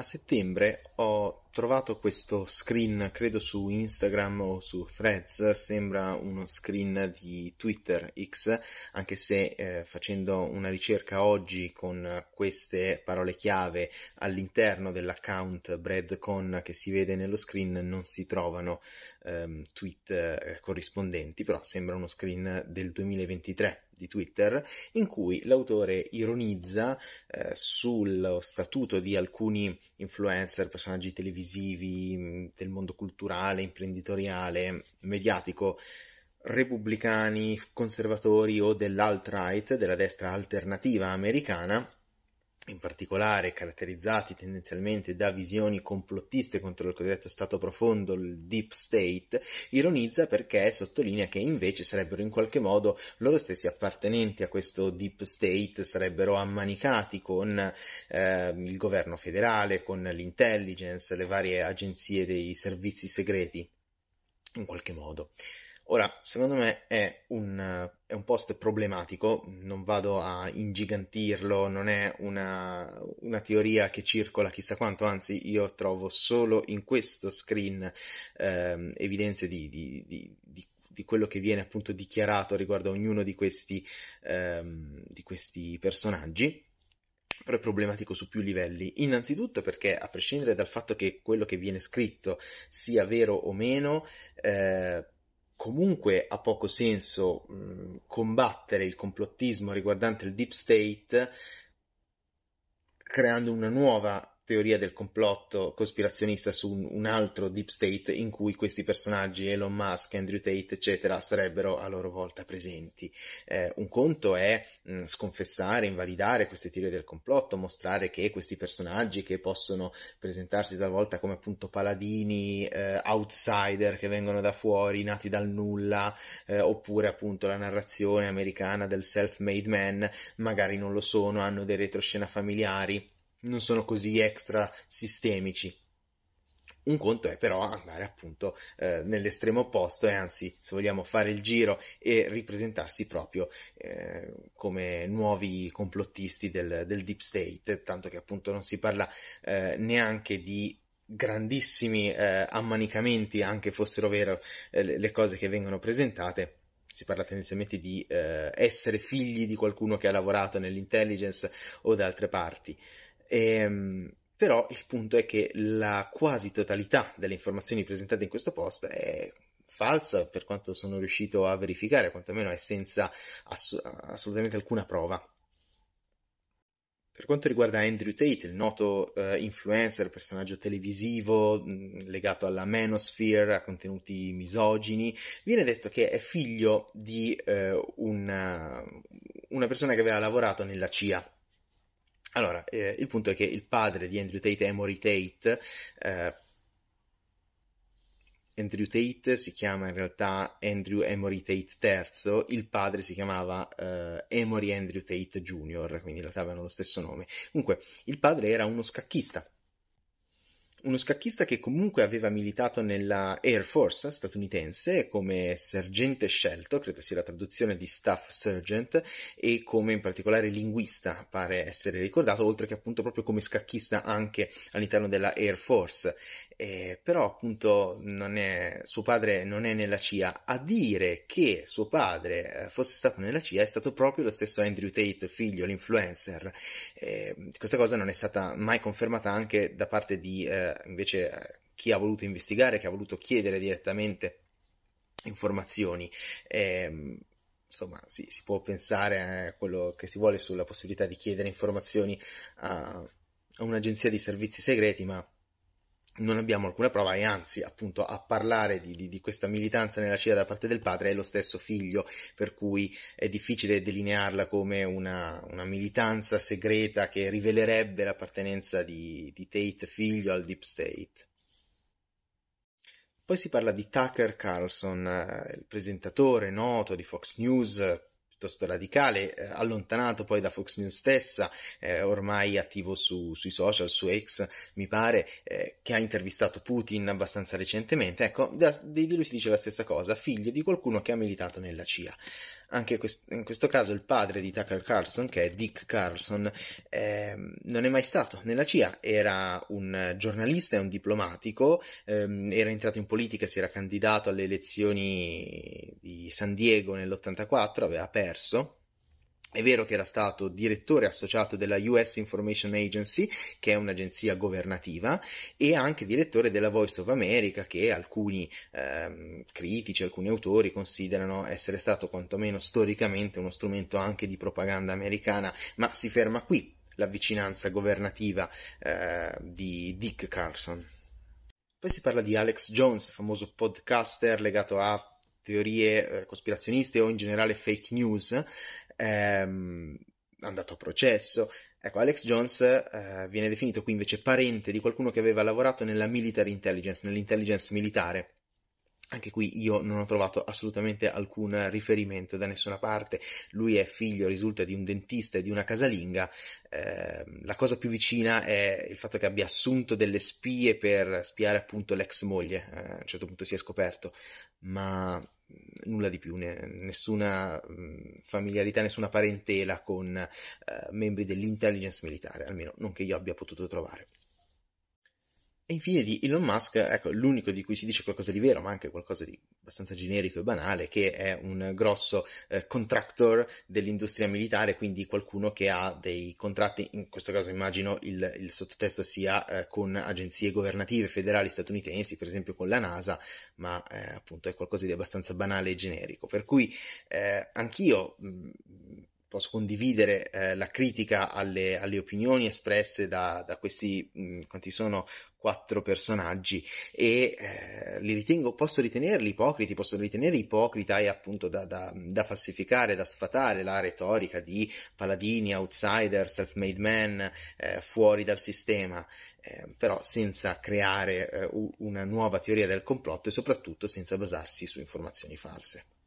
a settembre ho trovato questo screen, credo su Instagram o su Threads, sembra uno screen di Twitter X, anche se eh, facendo una ricerca oggi con queste parole chiave all'interno dell'account BreadCon che si vede nello screen non si trovano ehm, tweet eh, corrispondenti, però sembra uno screen del 2023 di Twitter, in cui l'autore ironizza eh, sullo statuto di alcuni influencer, personaggi televisivi mm, del mondo culturale, imprenditoriale, mediatico repubblicani, conservatori o dellalt-right, della destra alternativa americana, in particolare caratterizzati tendenzialmente da visioni complottiste contro il cosiddetto Stato profondo, il Deep State, ironizza perché sottolinea che invece sarebbero in qualche modo loro stessi appartenenti a questo Deep State, sarebbero ammanicati con eh, il governo federale, con l'intelligence, le varie agenzie dei servizi segreti, in qualche modo. Ora, secondo me è un, è un, post problematico, non vado a ingigantirlo, non è una, una, teoria che circola chissà quanto, anzi io trovo solo in questo screen eh, evidenze di, di, di, di di quello che viene appunto dichiarato riguardo a ognuno di questi, ehm, di questi personaggi. Però è problematico su più livelli. Innanzitutto perché, a prescindere dal fatto che quello che viene scritto sia vero o meno, eh, comunque ha poco senso mh, combattere il complottismo riguardante il deep state creando una nuova teoria del complotto cospirazionista su un, un, altro deep state in cui questi personaggi, Elon Musk, Andrew Tate, eccetera, sarebbero a loro volta presenti. Eh, un conto è mh, sconfessare, invalidare queste teorie del complotto, mostrare che questi personaggi che possono presentarsi talvolta come appunto paladini, eh, outsider che vengono da fuori, nati dal nulla, eh, oppure appunto la narrazione americana del self-made man, magari non lo sono, hanno dei retroscena familiari non sono così extra sistemici. Un conto è però andare appunto eh, nell'estremo opposto e anzi, se vogliamo, fare il giro e ripresentarsi proprio eh, come nuovi complottisti del, del, deep state, tanto che appunto non si parla eh, neanche di grandissimi eh, ammanicamenti, anche fossero vere eh, le cose che vengono presentate si parla tendenzialmente di eh, essere figli di qualcuno che ha lavorato nell'intelligence o da altre parti. Ehm, però il punto è che la quasi totalità delle informazioni presentate in questo post è falsa per quanto sono riuscito a verificare, quantomeno è senza ass- assolutamente alcuna prova. Per quanto riguarda Andrew Tate, il noto uh, influencer, personaggio televisivo mh, mm, legato alla manosphere, a contenuti misogini, viene detto che è figlio di uh, una, una persona che aveva lavorato nella CIA allora, eh, il punto è che il padre di Andrew Tate, Emory Tate, eh, Andrew Tate si chiama in realtà Andrew Emory Tate III, il padre si chiamava eh, Emory Andrew Tate Jr., quindi in realtà avevano lo stesso nome. Comunque, il padre era uno scacchista uno scacchista che comunque aveva militato nella Air Force statunitense come sergente scelto, credo sia la traduzione di staff sergeant, e come in particolare linguista pare essere ricordato, oltre che appunto proprio come scacchista anche all'interno della Air Force. Eh, però appunto è, suo padre non è nella CIA. A dire che suo padre eh, fosse stato nella CIA è stato proprio lo stesso Andrew Tate, figlio, l'influencer. Eh, questa cosa non è stata mai confermata anche da parte di eh, invece eh, chi ha voluto investigare, chi ha voluto chiedere direttamente informazioni. Ehm, insomma, sì, si può pensare a eh, quello che si vuole sulla possibilità di chiedere informazioni a, a un'agenzia di servizi segreti, ma non abbiamo alcuna prova e anzi appunto a parlare di, di, di, questa militanza nella CIA da parte del padre è lo stesso figlio, per cui è difficile delinearla come una, una militanza segreta che rivelerebbe l'appartenenza di, di Tate figlio al Deep State. Poi si parla di Tucker Carlson, eh, il presentatore noto di Fox News, piuttosto radicale, eh, allontanato poi da Fox News stessa, eh, ormai attivo su, sui social, su X mi pare, eh, che ha intervistato Putin abbastanza recentemente. Ecco, da, di lui si dice la stessa cosa, figlio di qualcuno che ha militato nella CIA. Anche quest- in questo caso il padre di Tucker Carlson, che è Dick Carlson, ehm, non è mai stato nella CIA, era un giornalista e un diplomatico, ehm, era entrato in politica, si era candidato alle elezioni di San Diego nell'84, aveva perso è vero che era stato direttore associato della US Information Agency, che è un'agenzia governativa, e anche direttore della Voice of America, che alcuni eh, critici, alcuni autori considerano essere stato quantomeno storicamente uno strumento anche di propaganda americana, ma si ferma qui la vicinanza governativa eh, di Dick Carson. Poi si parla di Alex Jones, famoso podcaster legato a teorie eh, cospirazioniste o in generale fake news, Ehm, è andato a processo. Ecco, Alex Jones eh, viene definito qui invece parente di qualcuno che aveva lavorato nella military intelligence, nell'intelligence militare. Anche qui io non ho trovato assolutamente alcun riferimento da nessuna parte. Lui è figlio, risulta, di un dentista e di una casalinga. Eh, la cosa più vicina è il fatto che abbia assunto delle spie per spiare appunto l'ex moglie. Eh, a un certo punto si è scoperto. Ma nulla di più, ne, nessuna familiarità, nessuna parentela con eh, membri dell'intelligence militare, almeno non che io abbia potuto trovare. E infine di Elon Musk, ecco, l'unico di cui si dice qualcosa di vero, ma anche qualcosa di abbastanza generico e banale, che è un grosso eh, contractor dell'industria militare, quindi qualcuno che ha dei contratti, in questo caso immagino il, il sottotesto sia eh, con agenzie governative federali statunitensi, per esempio con la NASA, ma eh, appunto è qualcosa di abbastanza banale e generico. Per cui eh, anch'io... Mh, posso condividere eh, la critica alle, alle opinioni espresse da, da questi, mh, mm, quanti sono, quattro personaggi e eh, li ritengo, posso ritenerli ipocriti, posso ritenere ipocrita e appunto da, da, da, falsificare, da sfatare la retorica di paladini, outsider, self-made man, eh, fuori dal sistema, eh, però senza creare eh, una nuova teoria del complotto e soprattutto senza basarsi su informazioni false.